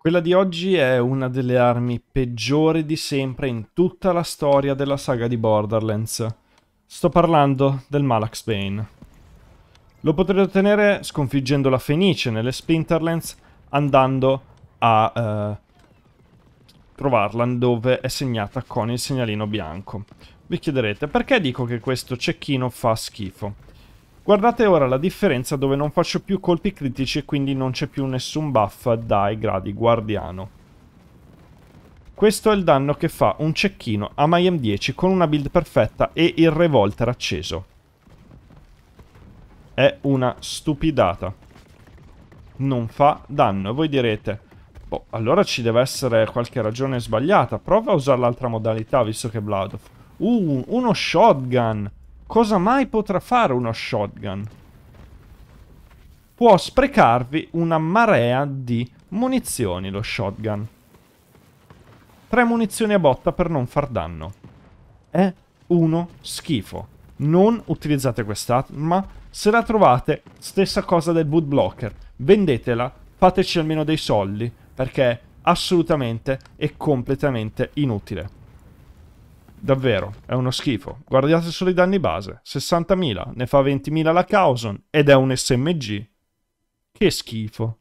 Quella di oggi è una delle armi peggiori di sempre in tutta la storia della saga di Borderlands. Sto parlando del Malax Bane. Lo potrete ottenere sconfiggendo la Fenice nelle Splinterlands andando a eh, trovarla dove è segnata con il segnalino bianco. Vi chiederete perché dico che questo cecchino fa schifo. Guardate ora la differenza dove non faccio più colpi critici e quindi non c'è più nessun buff dai gradi guardiano. Questo è il danno che fa un cecchino a Mayhem 10 con una build perfetta e il revolter acceso. È una stupidata. Non fa danno. E voi direte, boh, allora ci deve essere qualche ragione sbagliata. Prova a usare l'altra modalità, visto che è of... Uh, uno shotgun! Cosa mai potrà fare uno shotgun? Può sprecarvi una marea di munizioni lo shotgun. Tre munizioni a botta per non far danno. È uno schifo. Non utilizzate quest'arma. Se la trovate, stessa cosa del bootblocker. Vendetela, fateci almeno dei soldi, perché è assolutamente e completamente inutile. Davvero, è uno schifo. Guardate solo i danni base. 60.000, ne fa 20.000 la Causon ed è un SMG. Che schifo.